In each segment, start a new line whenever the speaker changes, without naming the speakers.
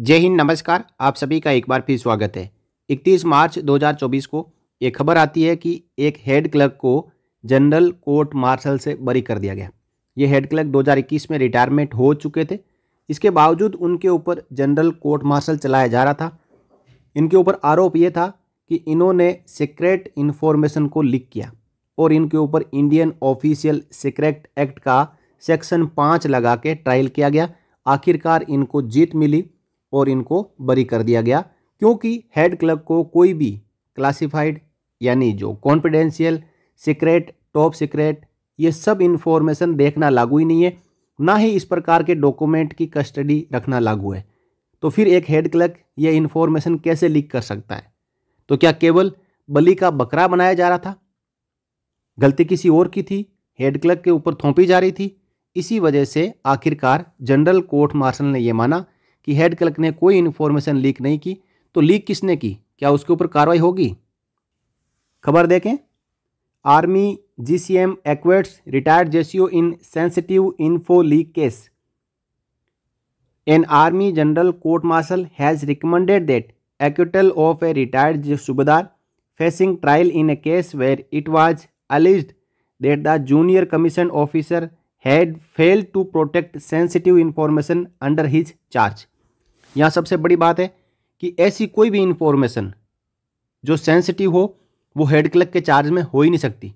जय हिंद नमस्कार आप सभी का एक बार फिर स्वागत है 31 मार्च 2024 को ये खबर आती है कि एक हेड क्लर्क को जनरल कोर्ट मार्शल से बरी कर दिया गया ये हेड क्लर्क 2021 में रिटायरमेंट हो चुके थे इसके बावजूद उनके ऊपर जनरल कोर्ट मार्शल चलाया जा रहा था इनके ऊपर आरोप ये था कि इन्होंने सीक्रेट इन्फॉर्मेशन को लीक किया और इनके ऊपर इंडियन ऑफिशियल सीक्रेट एक्ट का सेक्शन पाँच लगा के ट्रायल किया गया आखिरकार इनको जीत मिली और इनको बरी कर दिया गया क्योंकि हेड क्लर्क को कोई भी क्लासिफाइड यानी जो कॉन्फिडेंशियल सीक्रेट टॉप सीक्रेट ये सब इन्फॉर्मेशन देखना लागू ही नहीं है ना ही इस प्रकार के डॉक्यूमेंट की कस्टडी रखना लागू है तो फिर एक हेड क्लर्क यह इन्फॉर्मेशन कैसे लीक कर सकता है तो क्या केवल बलि का बकरा बनाया जा रहा था गलती किसी और की थी हेड क्लर्क के ऊपर थोपी जा रही थी इसी वजह से आखिरकार जनरल कोर्ट मार्शल ने यह माना कि हेड क्लर्क ने कोई इन्फॉर्मेशन लीक नहीं की तो लीक किसने की क्या उसके ऊपर कार्रवाई होगी खबर देखें army GCM acquits retired JCO in sensitive info leak case an army general court martial has recommended that acquittal of a retired subedar facing trial in a case where it was alleged that the junior commission officer had fail to protect sensitive information under his charge यहाँ सबसे बड़ी बात है कि ऐसी कोई भी information जो सेंसिटिव हो वो हेड क्लर्क के चार्ज में हो ही नहीं सकती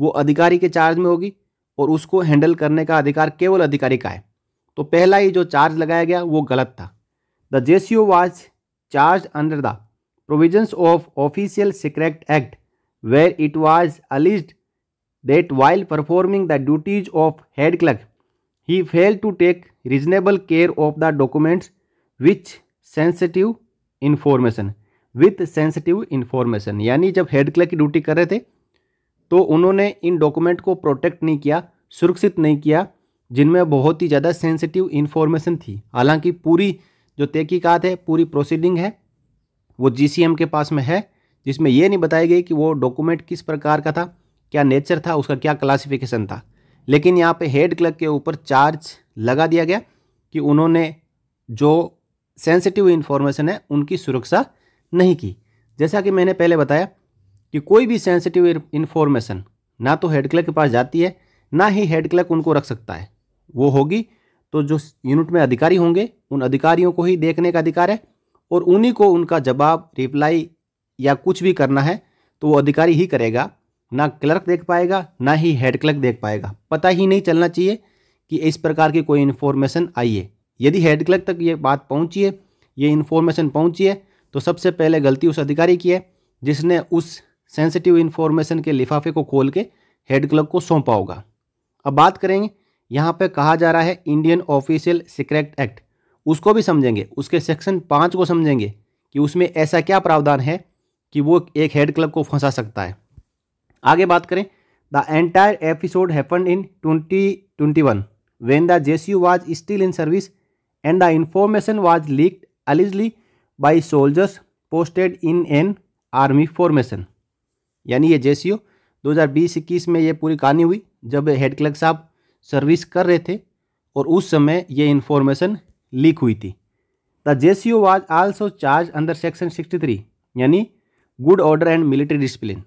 वो अधिकारी के चार्ज में होगी और उसको हैंडल करने का अधिकार केवल अधिकारी का है तो पहला ही जो चार्ज लगाया गया वो गलत था the J C O was charge under the provisions of official secret act where it was alleged that while performing the duties of head clerk he fail to take reasonable care of the documents which sensitive information with sensitive information यानी जब head clerk की duty कर रहे थे तो उन्होंने इन document को protect नहीं किया सुरक्षित नहीं किया जिनमें बहुत ही ज़्यादा सेंसिटिव इन्फॉर्मेशन थी हालांकि पूरी जो तहकीक़ात है पूरी प्रोसीडिंग है वो जीसीएम के पास में है जिसमें यह नहीं बताई गई कि वो डॉक्यूमेंट किस प्रकार का था क्या नेचर था उसका क्या क्लासिफिकेशन था लेकिन यहाँ पे हेड क्लर्क के ऊपर चार्ज लगा दिया गया कि उन्होंने जो सेंसिटिव इन्फॉर्मेशन है उनकी सुरक्षा नहीं की जैसा कि मैंने पहले बताया कि कोई भी सेंसिटिव इन्फॉर्मेशन ना तो हेड क्लर्क के पास जाती है ना ही हेड क्लर्क उनको रख सकता है वो होगी तो जो यूनिट में अधिकारी होंगे उन अधिकारियों को ही देखने का अधिकार है और उन्हीं को उनका जवाब रिप्लाई या कुछ भी करना है तो वो अधिकारी ही करेगा ना क्लर्क देख पाएगा ना ही हेड क्लर्क देख पाएगा पता ही नहीं चलना चाहिए कि इस प्रकार की कोई इन्फॉर्मेशन आई है यदि हेड क्लर्क तक ये बात पहुंची है ये इन्फॉर्मेशन पहुंची है तो सबसे पहले गलती उस अधिकारी की है जिसने उस सेंसिटिव इन्फॉर्मेशन के लिफाफे को खोल के हेड क्लर्क को सौंपा होगा अब बात करेंगे यहाँ पे कहा जा रहा है इंडियन ऑफिशियल सिक्रेट एक्ट उसको भी समझेंगे उसके सेक्शन पाँच को समझेंगे कि उसमें ऐसा क्या प्रावधान है कि वो एक हेड क्लर्क को फंसा सकता है आगे बात करें the entire episode happen in twenty twenty one when the you was still in service and the information was leaked allegedly by soldiers posted in an army formation यानी ये जे सी ओ दो हज़ार बीस इक्कीस में ये पूरी कहानी हुई जब हेड क्लर्क साहब सर्विस कर रहे थे और उस समय ये इन्फॉर्मेशन लीक हुई थी the J C O was also charge under section sixty three यानी good order and military discipline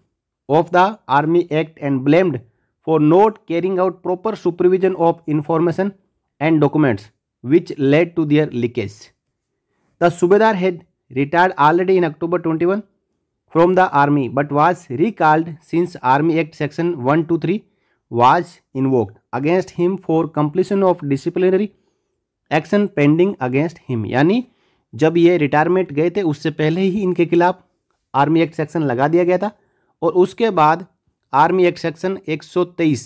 of the army act and blamed for not carrying out proper supervision of information and documents which led to their leakage. The Subedar had retired already in October 21 from the army but was recalled since Army Act Section 123 was invoked against him for completion of disciplinary action pending against him यानी जब ये retirement गए थे उससे पहले ही इनके खिलाफ army act section लगा दिया गया था और उसके बाद आर्मी एक्ट सेक्शन 123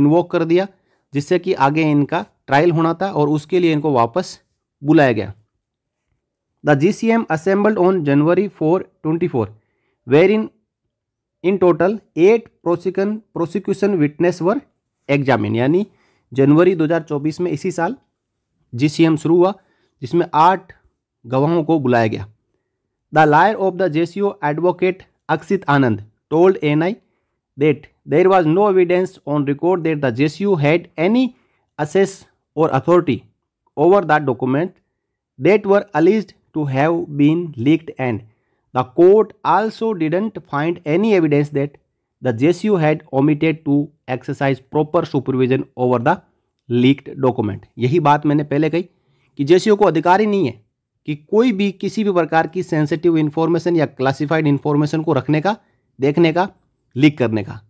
इन्वोक कर दिया जिससे कि आगे इनका ट्रायल होना था और उसके लिए इनको वापस बुलाया गया the G C M assembled on January four twenty four where in in total eight प्रोसिकन प्रोसिक्यूशन विटनेस वर एग्जामिन यानी जनवरी 2024 में इसी साल जी सी एम शुरू हुआ जिसमें आठ गवाहों को बुलाया गया the lawyer of the J C O advocate Akshit Anand told ANI that there was no evidence on record that the JCU had any access or authority over that document that were alleged to have been leaked and the court also didn't find any evidence that the JCU had omitted to exercise proper supervision over the leaked document यही बात मैंने पहले कही कि JCO को अधिकार ही नहीं है कि कोई भी किसी भी प्रकार की सेंसिटिव इन्फॉर्मेशन या क्लासिफाइड इन्फॉर्मेशन को रखने का देखने का लीक करने का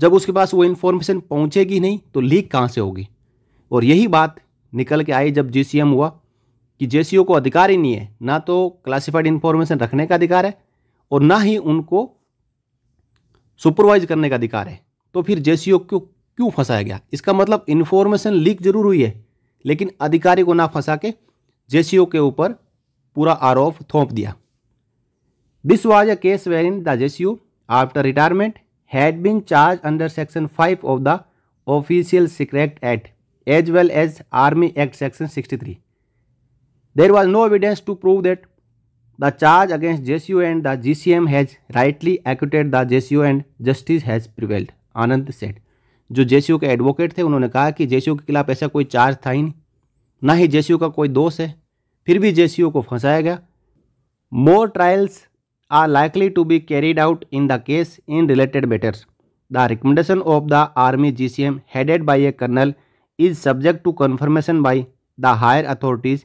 जब उसके पास वो इन्फॉर्मेशन पहुंचेगी नहीं तो लीक कहाँ से होगी और यही बात निकल के आई जब जी हुआ कि जे को अधिकार ही नहीं है ना तो क्लासिफाइड इन्फॉर्मेशन रखने का अधिकार है और ना ही उनको सुपरवाइज करने का अधिकार है तो फिर जे को क्यों फंसाया गया इसका मतलब इन्फॉर्मेशन लीक जरूर हुई है लेकिन अधिकारी को ना फंसा के जे के ऊपर पूरा आरोप थोप दिया this was a case where in the J after retirement had been charge under section five of the official secret act as well as army act section sixty three there was no evidence to prove that the charge against J C U and the G C M has rightly acted the J C U and justice has prevailed Anand सेट जो J C you के advocate थे उन्होंने कहा कि जे C you के खिलाफ ऐसा कोई चार्ज था ही नहीं ना ही जे सी यू का कोई दोष है फिर भी जे सी यू को फंसाया गया more trials are likely to be carried out in the case in related matters the recommendation of the army G C M headed by a colonel is subject to confirmation by the higher authorities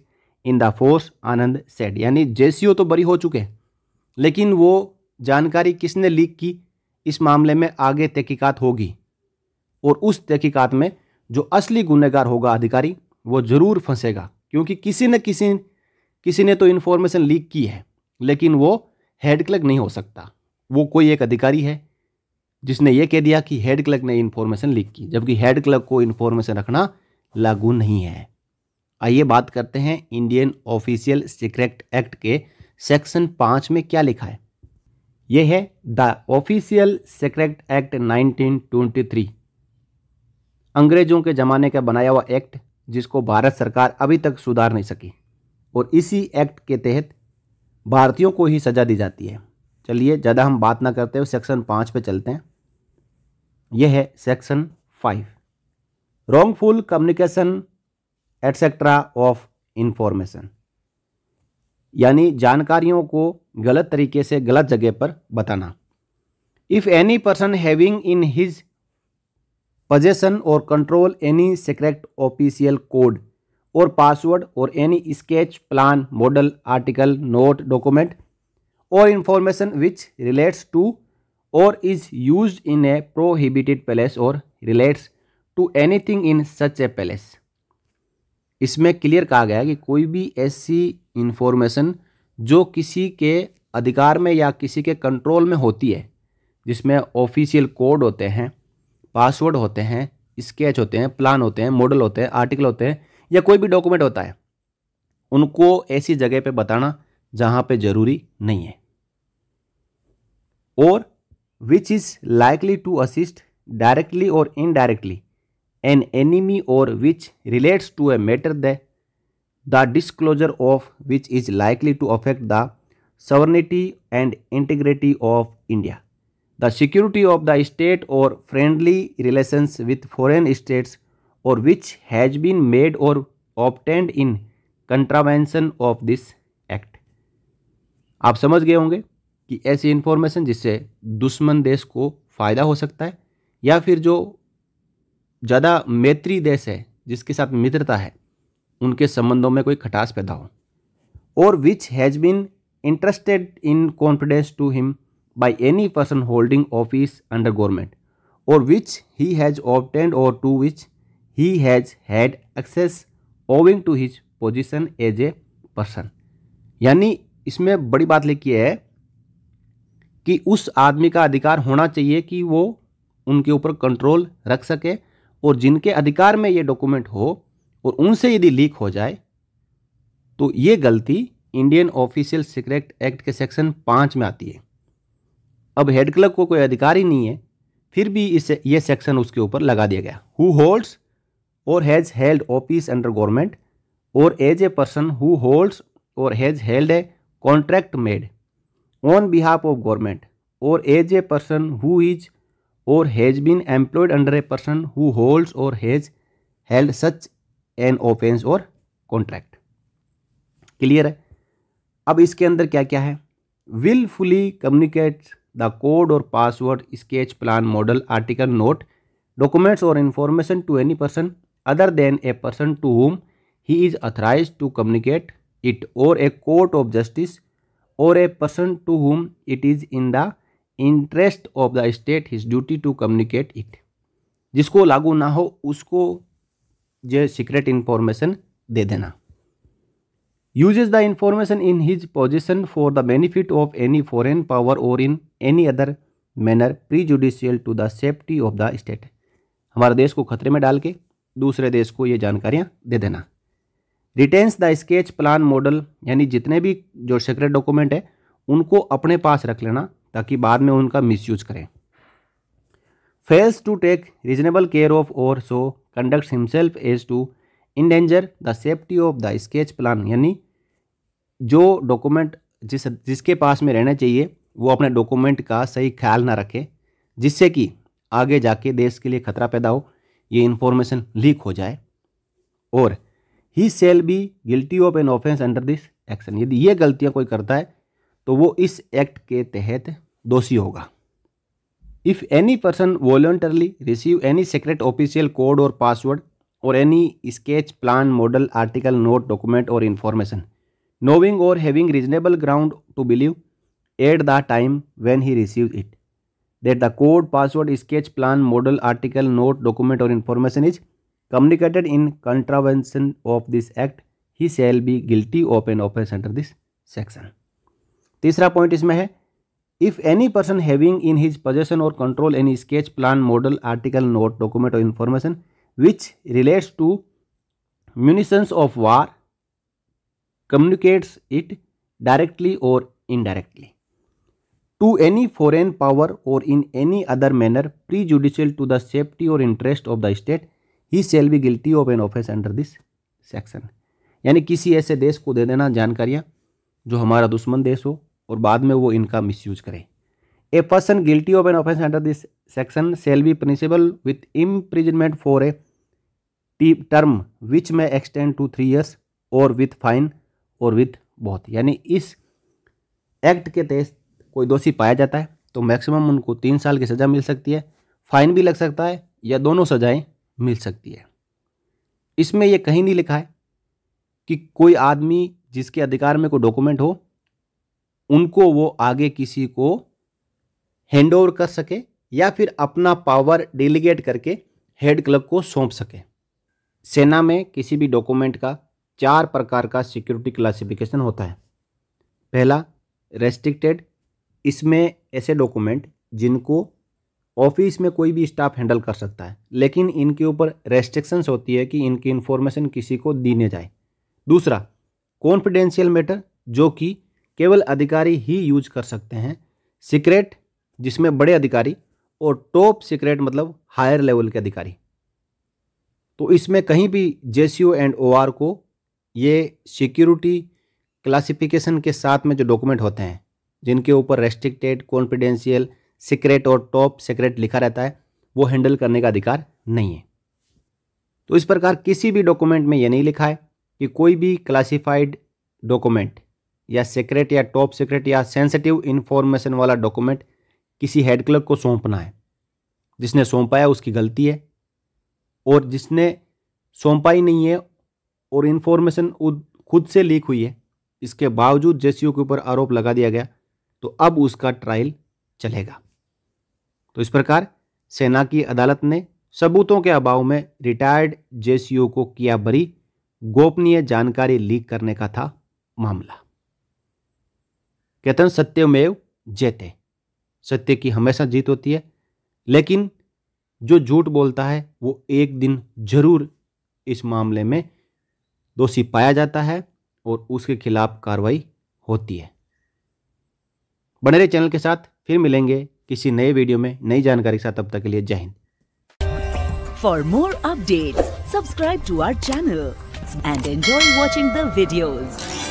in the force Anand सेट यानी J C ओ तो बरी हो चुके हैं लेकिन वो जानकारी किसने लीक की इस मामले में आगे तहकीकत होगी और उस तहकीकत में जो असली गुनहगार होगा अधिकारी वो जरूर फंसेगा क्योंकि किसी न किसी किसी ने तो इन्फॉर्मेशन लीक की है लेकिन वो हेड क्लर्क नहीं हो सकता वो कोई एक अधिकारी है जिसने ये कह दिया कि हेड क्लर्क ने इन्फॉर्मेशन लीक की जबकि हेड क्लर्क को इन्फॉर्मेशन रखना लागू नहीं है आइए बात करते हैं इंडियन ऑफिशियल सीक्रेट एक्ट के सेक्शन पाँच में क्या लिखा है यह है द ऑफिशियल सीक्रेट एक्ट 1923 अंग्रेजों के ज़माने का बनाया हुआ एक्ट जिसको भारत सरकार अभी तक सुधार नहीं सकी और इसी एक्ट के तहत भारतीयों को ही सज़ा दी जाती है चलिए ज़्यादा हम बात ना करते हुए सेक्शन पाँच पे चलते हैं यह है section five wrongful communication etcetera of information यानी जानकारियों को गलत तरीके से गलत जगह पर बताना if any person having in his possession और control any secret official code और पासवर्ड और any sketch plan model article note document और इंफॉर्मेशन विच रिलेट्स टू और is use in a prohibited palace और relates to anything in such a palace इसमें clear कहा गया कि कोई भी ऐसी इंफॉर्मेशन जो किसी के अधिकार में या किसी के कंट्रोल में होती है जिसमें ऑफिशियल कोड होते हैं पासवर्ड होते हैं स्केच होते हैं प्लान होते हैं मॉडल होते हैं आर्टिकल होते हैं या कोई भी डॉक्यूमेंट होता है उनको ऐसी जगह पे बताना जहां पे जरूरी नहीं है और which is likely to assist directly और इनडायरेक्टली एन एनिमी और which relates to a matter the the disclosure of which is likely to affect the sovereignty and integrity of India the security of the state और friendly relation with foreign states और which has been made और obtained in contravention of this act आप समझ गए होंगे कि ऐसी information जिससे दुश्मन देश को फ़ायदा हो सकता है या फिर जो ज़्यादा मैत्री देश है जिसके साथ मित्रता है उनके संबंधों में कोई खटास पैदा हो और which has been interested in confidence to him by any person holding office under government और विच ही हैज़ ऑप्टेंड और to which he has had access owing to his position as a person यानी इसमें बड़ी बात लिखी है कि उस आदमी का अधिकार होना चाहिए कि वो उनके ऊपर कंट्रोल रख सके और जिनके अधिकार में ये डॉक्यूमेंट हो और उनसे यदि लीक हो जाए तो ये गलती इंडियन ऑफिशियल सीक्रेट एक्ट के सेक्शन पाँच में आती है अब हेड क्लर्क को कोई अधिकार ही नहीं है फिर भी इसे ये सेक्शन उसके ऊपर लगा दिया गया हु होल्ड्स और has held office under government और as a person who holds और has held a contract made on behalf of government और as a person who is और has been employed under a person who holds और has held such an offence और contract clear है अब इसके अंदर क्या क्या है will fully communicate the code और password sketch plan model article note documents और information to any person other than a person to whom he is authorise to communicate it और ए कोर्ट ऑफ जस्टिस और a person to whom it is in the interest of the state his duty to communicate it जिसको लागू ना हो उसको जो secret information दे देना uses the information in his position for the benefit of any foreign power और in any other manner prejudicial to the safety of the state हमारे देश को खतरे में डाल के दूसरे देश को ये जानकारियाँ दे देना retains the sketch plan model यानी जितने भी जो सेक्रेट डॉक्यूमेंट है उनको अपने पास रख लेना ताकि बाद में उनका मिसयूज करें fails to take reasonable care of और so conduct himself as to endanger the safety of the sketch plan यानी जो डॉक्यूमेंट जिस जिसके पास में रहना चाहिए वो अपने डॉक्यूमेंट का सही ख्याल ना रखे जिससे कि आगे जाके देश के लिए खतरा पैदा हो ये इन्फॉर्मेशन लीक हो जाए और he shall be guilty of an offence under this action यदि ये गलतियाँ कोई करता है तो वो इस एक्ट के तहत दोषी होगा if any person voluntarily receive any secret official code और पासवर्ड और any sketch plan model article note document और इन्फॉर्मेशन नोविंग और having reasonable ground to believe at the time when he receive it that the code, password, sketch, plan, model, article, note, document or information is communicated in contravention of this act, he shall be guilty of an offence under this section. तीसरा point इसमें है if any person having in his possession और control any sketch plan model article note document और information which relates to munitions of war communicates it directly और indirectly to any foreign power और in any other manner prejudicial to the safety और interest of the state he shall be guilty of an offence under this section यानी किसी ऐसे देश को दे देना जानकारियाँ जो हमारा दुश्मन देश हो और बाद में वो इनका मिस यूज करे a person guilty of an offence under this section shall be punishable with imprisonment for a term which में एक्सटेंड टू थ्री ईयर्स और विथ फाइन और विथ बहुत यानी इस एक्ट के तहत कोई दोषी पाया जाता है तो मैक्सिमम उनको तीन साल की सज़ा मिल सकती है फाइन भी लग सकता है या दोनों सजाएं मिल सकती है इसमें यह कहीं नहीं लिखा है कि कोई आदमी जिसके अधिकार में कोई डॉक्यूमेंट हो उनको वो आगे किसी को हैंड ओवर कर सके या फिर अपना पावर डेलीगेट करके हेड क्लब को सौंप सके सेना में किसी भी डॉक्यूमेंट का चार प्रकार का सिक्योरिटी क्लासिफिकेशन होता है पहला रेस्ट्रिक्टेड इसमें ऐसे डॉक्यूमेंट जिनको ऑफिस में कोई भी स्टाफ हैंडल कर सकता है लेकिन इनके ऊपर रेस्ट्रिक्शंस होती है कि इनकी इन्फॉर्मेशन किसी को दी नहीं जाए दूसरा कॉन्फिडेंशियल मैटर जो कि केवल अधिकारी ही यूज कर सकते हैं सीक्रेट जिसमें बड़े अधिकारी और टॉप सीक्रेट मतलब हायर लेवल के अधिकारी तो इसमें कहीं भी जे एंड ओ को ये सिक्योरिटी क्लासिफिकेशन के साथ में जो डॉक्यूमेंट होते हैं जिनके ऊपर रेस्ट्रिक्टेड कॉन्फिडेंशियल सीक्रेट और टॉप सीक्रेट लिखा रहता है वो हैंडल करने का अधिकार नहीं है तो इस प्रकार किसी भी डॉक्यूमेंट में ये नहीं लिखा है कि कोई भी क्लासिफाइड डॉक्यूमेंट या सीक्रेट या टॉप सीक्रेट या सेंसिटिव इन्फॉर्मेशन वाला डॉक्यूमेंट किसी हेड क्लर्क को सौंपना है जिसने सौंपा है उसकी गलती है और जिसने सौंपा ही नहीं है और इन्फॉर्मेशन खुद से लीक हुई है इसके बावजूद जेसीओ के ऊपर आरोप लगा दिया गया तो अब उसका ट्रायल चलेगा तो इस प्रकार सेना की अदालत ने सबूतों के अभाव में रिटायर्ड जेसीओ को किया बरी गोपनीय जानकारी लीक करने का था मामला कहते हैं सत्यमेव जयते सत्य की हमेशा जीत होती है लेकिन जो झूठ बोलता है वो एक दिन जरूर इस मामले में दोषी पाया जाता है और उसके खिलाफ कार्रवाई होती है बने रहे चैनल के साथ फिर मिलेंगे किसी नए वीडियो में नई जानकारी के साथ तब तक के लिए जय हिंद for more update subscribe to our channel and enjoy watching the videos